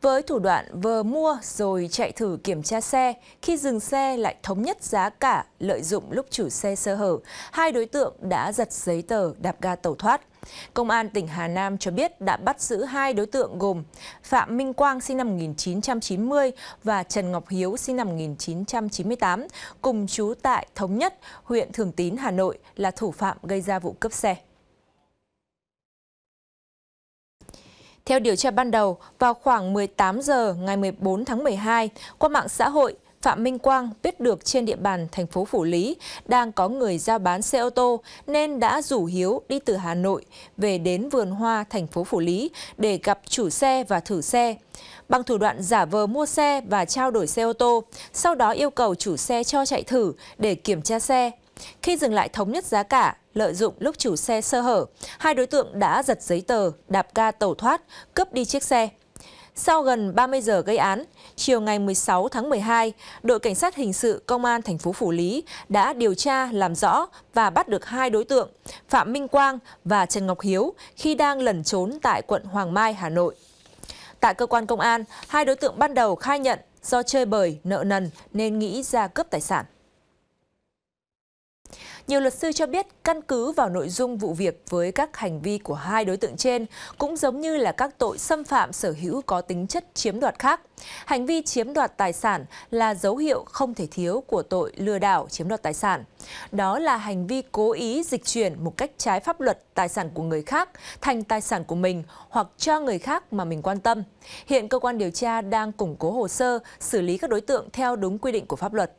với thủ đoạn vừa mua rồi chạy thử kiểm tra xe, khi dừng xe lại thống nhất giá cả, lợi dụng lúc chủ xe sơ hở, hai đối tượng đã giật giấy tờ đạp ga tẩu thoát. Công an tỉnh Hà Nam cho biết đã bắt giữ hai đối tượng gồm Phạm Minh Quang sinh năm 1990 và Trần Ngọc Hiếu sinh năm 1998, cùng chú tại Thống Nhất, huyện Thường Tín, Hà Nội là thủ phạm gây ra vụ cướp xe. Theo điều tra ban đầu, vào khoảng 18 giờ ngày 14 tháng 12, qua mạng xã hội, Phạm Minh Quang biết được trên địa bàn thành phố Phủ Lý đang có người giao bán xe ô tô nên đã rủ Hiếu đi từ Hà Nội về đến vườn hoa thành phố Phủ Lý để gặp chủ xe và thử xe. Bằng thủ đoạn giả vờ mua xe và trao đổi xe ô tô, sau đó yêu cầu chủ xe cho chạy thử để kiểm tra xe. Khi dừng lại thống nhất giá cả, lợi dụng lúc chủ xe sơ hở, hai đối tượng đã giật giấy tờ, đạp ga tẩu thoát, cướp đi chiếc xe. Sau gần 30 giờ gây án, chiều ngày 16 tháng 12, đội cảnh sát hình sự công an thành phố Phủ Lý đã điều tra làm rõ và bắt được hai đối tượng Phạm Minh Quang và Trần Ngọc Hiếu khi đang lẩn trốn tại quận Hoàng Mai, Hà Nội. Tại cơ quan công an, hai đối tượng ban đầu khai nhận do chơi bời, nợ nần nên nghĩ ra cướp tài sản. Nhiều luật sư cho biết căn cứ vào nội dung vụ việc với các hành vi của hai đối tượng trên cũng giống như là các tội xâm phạm sở hữu có tính chất chiếm đoạt khác. Hành vi chiếm đoạt tài sản là dấu hiệu không thể thiếu của tội lừa đảo chiếm đoạt tài sản. Đó là hành vi cố ý dịch chuyển một cách trái pháp luật tài sản của người khác thành tài sản của mình hoặc cho người khác mà mình quan tâm. Hiện cơ quan điều tra đang củng cố hồ sơ xử lý các đối tượng theo đúng quy định của pháp luật.